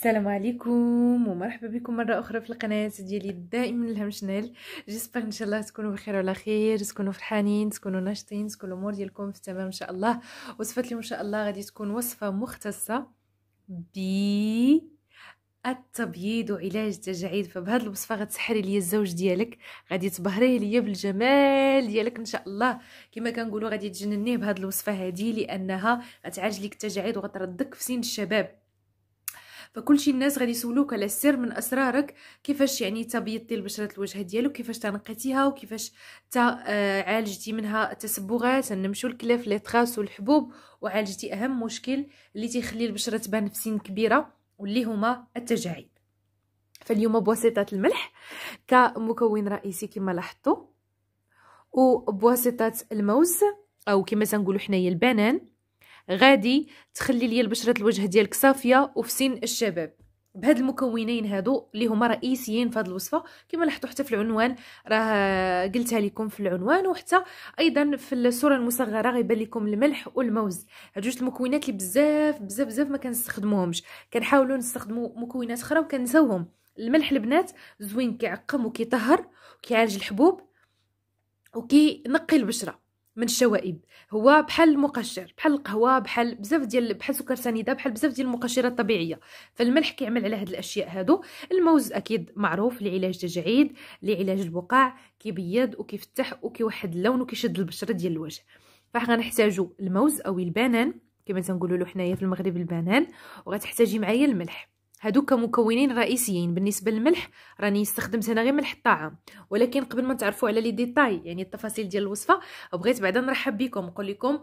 السلام عليكم ومرحبا بكم مره اخرى في القناه ديالي دائما الهم شنال جيسبر ان شاء الله تكونوا بخير وعلى خير تكونوا فرحانين تكونوا ناشطين تكونوا الامور ديالكم في تمام ان شاء الله وصفه اليوم ان شاء الله غادي تكون وصفه مختصه ب التبييض وعلاج التجاعيد فبهذه الوصفه غتسحري ليا الزوج ديالك غادي تبهريه ليا بالجمال ديالك ان شاء الله كما كنقولوا غادي تجننيه بهذه الوصفه هذه لانها غتعالج لك التجاعيد وغتردك في سن الشباب فكلشي الناس غادي يسولوك على السر من اسرارك كيفاش يعني تبيضتي البشره الوجه ديالك كيفاش تنقيتيها وكيفاش آه، عالجتي منها التصبغات النمشو الكلاف لي تراس والحبوب وعالجتي اهم مشكل اللي تيخلي البشره تبان في سن كبيره واللي هما التجاعيد فاليوم بواسطه الملح كمكون رئيسي كما لاحظتوا وبواسطه الموز او كما تنقولوا حنايا البنان غادي تخلي لي البشره الوجه ديالك صافيه وفي سن الشباب بهاد المكونين هادو اللي هما رئيسيين في هاد الوصفه كما لاحظتوا حتى في العنوان راه قلتها لكم في العنوان وحتى ايضا في الصوره المصغره غيبان لكم الملح والموز هاد جوج المكونات اللي بزاف بزاف بزاف ما كنستخدموهمش كنحاولوا نستخدموا مكونات اخرى وكنساوهم الملح البنات زوين كيعقم وكيطهر وكيعالج الحبوب وكينقي البشره من الشوائب هو بحال المقشر بحال القهوه بحال بزاف ديال بحال سكر سنيده بحال بزاف ديال المقشرات الطبيعيه فالملح كيعمل على هاد الاشياء هادو الموز اكيد معروف لعلاج التجاعيد لعلاج البقع كيبيض وكيفتح وكيوحد اللون وكيشد البشره ديال الوجه فغنحتاجو الموز او البنان كما تنقولوا له حنايا في المغرب البنان وغتحتاجي معايا الملح هادوك مكونين رئيسيين بالنسبه للملح راني استخدمت هنا غير ملح الطعام ولكن قبل ما تعرفوا على لي ديتاي يعني التفاصيل ديال الوصفه بغيت بعدا نرحب بكم نقول لكم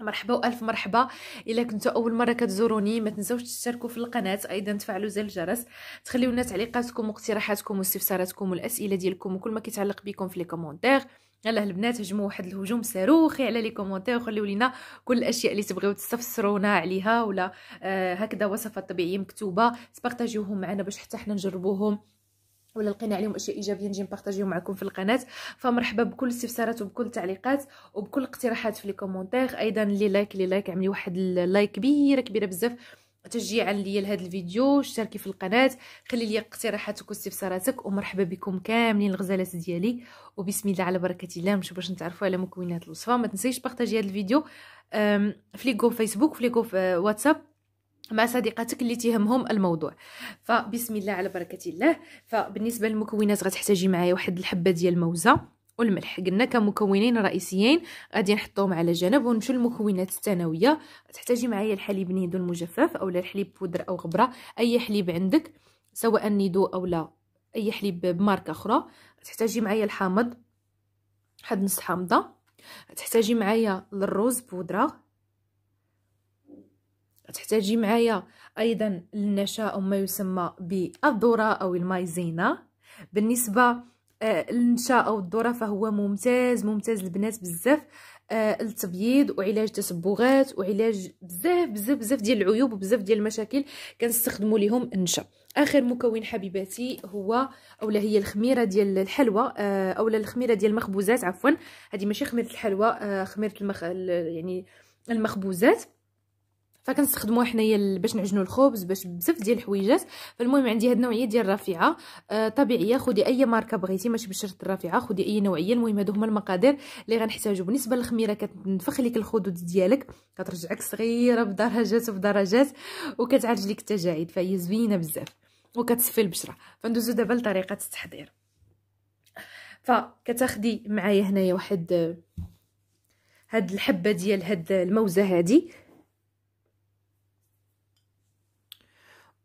مرحبا والف مرحبا الا كنتو اول مره كتزوروني ما تنساوش تشتركوا في القناه ايضا تفعلوا زر الجرس تخليو لنا تعليقاتكم واقتراحاتكم واستفساراتكم والاسئله ديالكم وكل ما كيتعلق بكم في لي كومونتير يلاه البنات هجموا واحد الهجوم صاروخي على لي كومونتير وخليو لينا كل الاشياء اللي تبغيو تستفسرونا عليها ولا آه هكذا وصفات طبيعيه مكتوبه تبارطاجيوهم معنا باش حتى حنا نجربوهم ولا لقينا عليهم اشياء ايجابيه نجي نبارطاجيو معكم في القناه فمرحبا بكل الاستفسارات وبكل التعليقات وبكل الاقتراحات في لي كومونتير ايضا لي لايك لي لايك عملي واحد اللايك كبيره كبيره بزاف تشجيعا ليا لهذا الفيديو اشتركي في القناه خلي لي اقتراحاتك واستفساراتك ومرحبا بكم كاملين الغزالات ديالي وبسم الله على بركه الله مش باش نتعرفوا على مكونات الوصفه ما تنسيش بارطاجي هذا الفيديو في لي فيسبوك في لي واتساب مع صديقاتك اللي تهمهم الموضوع فبسم الله على بركه الله فبالنسبه للمكونات غتحتاجي معايا واحد الحبه ديال الموزه والملح قلنا كمكونين رئيسيين غادي نحطوهم على جنب ونمشيو للمكونات الثانويه تحتاجي معايا الحليب نيدو المجفف اولا الحليب بودر او غبره اي حليب عندك سواء نيدو اولا اي حليب بماركه اخرى تحتاجي معايا الحامض حد نص حامضه تحتاجي معايا الروز بودره تحتاجي معايا ايضا النشا او ما يسمى بالذره او المايزينا بالنسبه النشا آه، او الذره فهو ممتاز ممتاز البنات بزاف التبييض آه، وعلاج تسبغات وعلاج بزاف بزاف بزاف ديال العيوب وبزاف ديال المشاكل كنستخدموا ليهم النشا اخر مكون حبيباتي هو اولا هي الخميره ديال الحلوى آه، اولا الخميره ديال المخبوزات عفوا هذه ماشي خميره الحلوى خميره المخ... يعني المخبوزات فكنستخدموه حنايا باش نعجنوا الخبز باش بزاف ديال الحويجات فالمهم عندي هاد النوعيه ديال الرافعه آه طبيعيه خدي اي ماركه بغيتي ماشي بشرط الرافعه خدي اي نوعيه المهم هادو هما المقادير اللي غنحتاجو بالنسبه للخميره كتنفخ ليك الخدود ديالك كترجعك صغيره بدرجات وبدرجات وكتعالج ليك التجاعيد فهي زوينه بزاف وكتصفي البشره فندوزو دابا لطريقه التحضير فكتاخدي معايا هنايا واحد آه، هاد الحبه ديال هاد الموزه هادي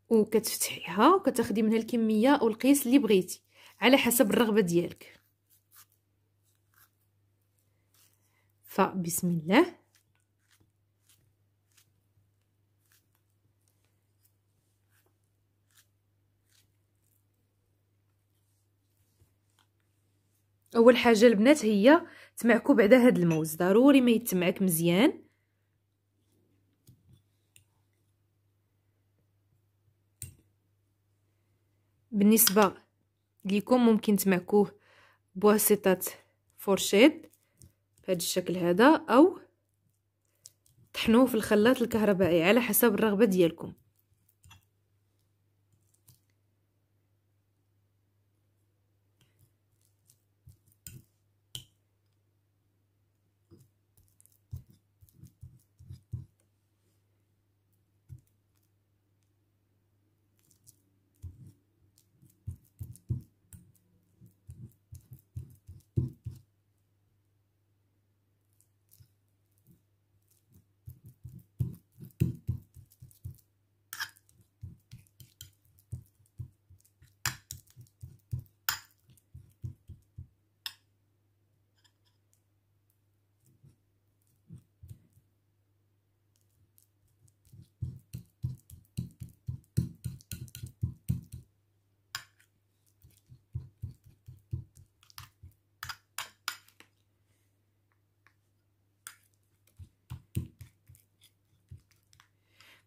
وكتفتحيها وكتاخدي منها الكميه او القياس اللي بغيتي على حسب الرغبه ديالك فبسم الله اول حاجه البنات هي تمعكو بعدا هاد الموز ضروري ما يتمعك مزيان بالنسبه ليكم ممكن تمعكوه بواسطه فرشيط بهذا الشكل هذا او طحنوه في الخلاط الكهربائي على حسب الرغبه ديالكم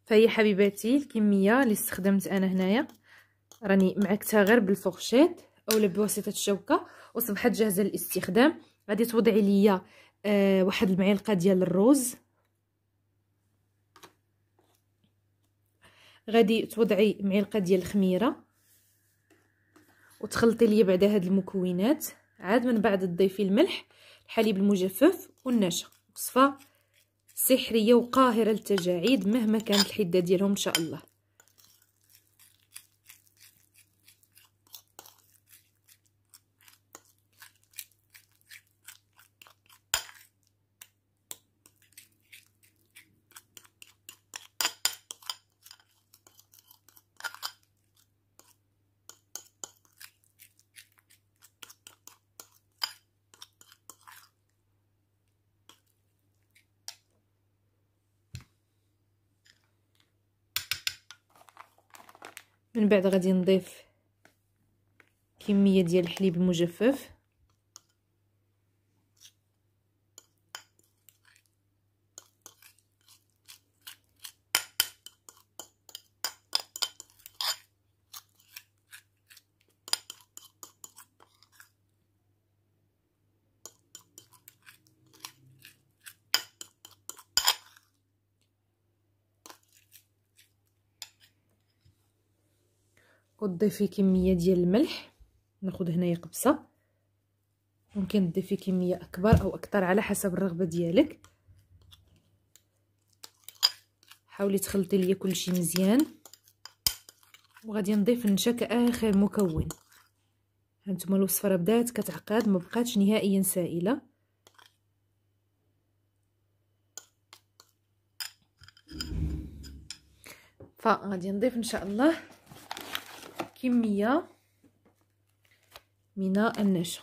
فهي حبيباتي الكميه اللي استخدمت انا هنايا راني معكتها غير بالفورشيت اولا بواسطه الشوكه وصبحت جاهزه للاستخدام غادي توضعي ليا آه واحد المعلقه ديال الروز غادي توضعي معلقه ديال الخميره وتخلطي ليا بعدا هاد المكونات عاد من بعد تضيفي الملح الحليب المجفف والنشا وصفه سحرية وقاهرة للتجاعيد مهما كانت الحدة ديالهم إن شاء الله من بعد غادي نضيف كميه ديال الحليب المجفف وتضيفي كميه ديال الملح ناخذ هنايا قبصه ممكن تضيفي كميه اكبر او اكثر على حسب الرغبه ديالك حاولي تخلطي ليا كلشي مزيان وغادي نضيف النشا كاخر مكون هانتوما الوصفه راه بدات كتعقد ما بقاتش نهائيا سائله فغادي نضيف ان شاء الله كمية من النشا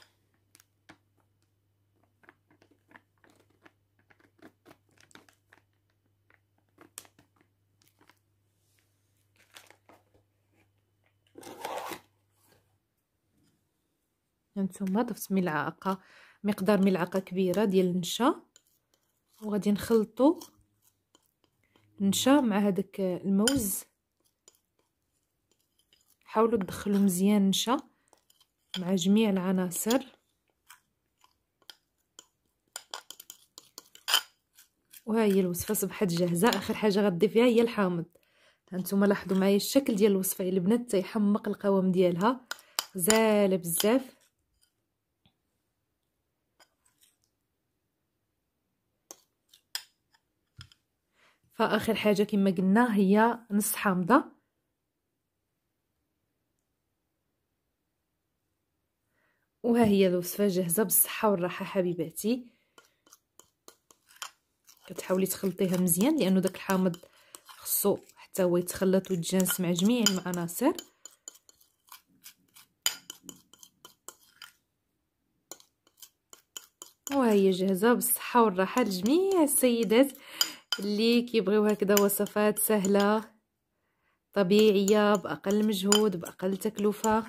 هانتوما ضفت ملعقه مقدار ملعقه كبيره ديال النشا وغادي نخلطو النشا مع هذاك الموز حاولوا تدخلوا مزيان نشا مع جميع العناصر وها هي الوصفه صبحت جاهزه اخر حاجه غدي فيها هي الحامض هانتوما لاحظوا معايا الشكل ديال الوصفه البنات تيحمق القوام ديالها غزاله بزاف فاخر حاجه كما قلنا هي نص حامضه وها هي الوصفه جاهزه بالصحه والراحه حبيباتي كتحاولي تخلطيها مزيان لانه داك الحامض خصو حتى هو يتخلط ويتجانس مع جميع العناصر هي جاهزه بالصحه والراحه لجميع السيدات اللي كيبغيو هكذا وصفات سهله طبيعيه باقل مجهود باقل تكلفه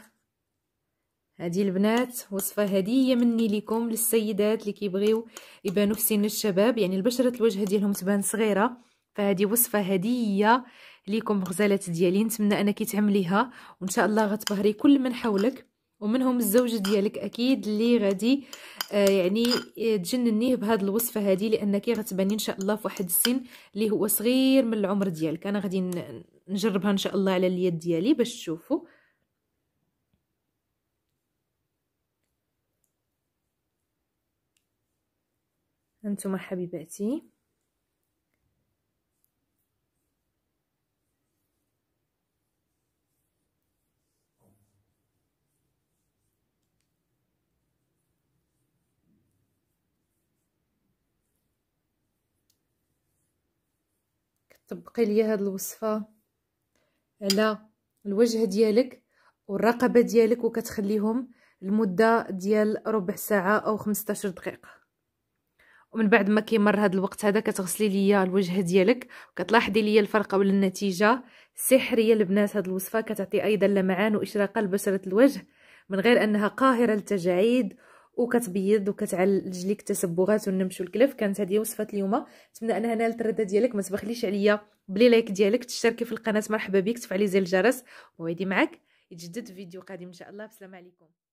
هذه البنات وصفه هديه مني لكم للسيدات اللي كيبغيو يبانوا في سن الشباب يعني البشره الوجه ديالهم تبان صغيره فهذه وصفه هديه ليكم غزالات ديالي نتمنى انك تعمليها وان شاء الله غتبهري كل من حولك ومنهم الزوج ديالك اكيد اللي غادي آه يعني آه، تجننيه بهاد الوصفه هذه لانك غتباني ان شاء الله في واحد السن اللي هو صغير من العمر ديالك انا غادي نجربها ان شاء الله على اليد ديالي باش تشوفوا هانتوما حبيباتي طبقي لي هاد الوصفه على الوجه ديالك والرقبه ديالك وكتخليهم لمده ديال ربع ساعه او 15 دقيقه ومن بعد ما كيمر هذا الوقت هذا كتغسلي ليا الوجه ديالك وكتلاحظي ليا الفرقه ولا النتيجه سحريه البنات هذه الوصفه كتعطي ايضا لمعان واشراقه لبشره الوجه من غير انها قاهره للتجاعيد وكتبيض وكتعالج ليك التسبغات والنمش والكلف كانت هذه وصفه اليوم نتمنى انها نالت الرده ديالك ما تبخليش عليا بلي لايك ديالك تشتركي في القناه مرحبا بك تفعلي زر الجرس وعيدي معك يتجدد فيديو قادم ان شاء الله بسلام عليكم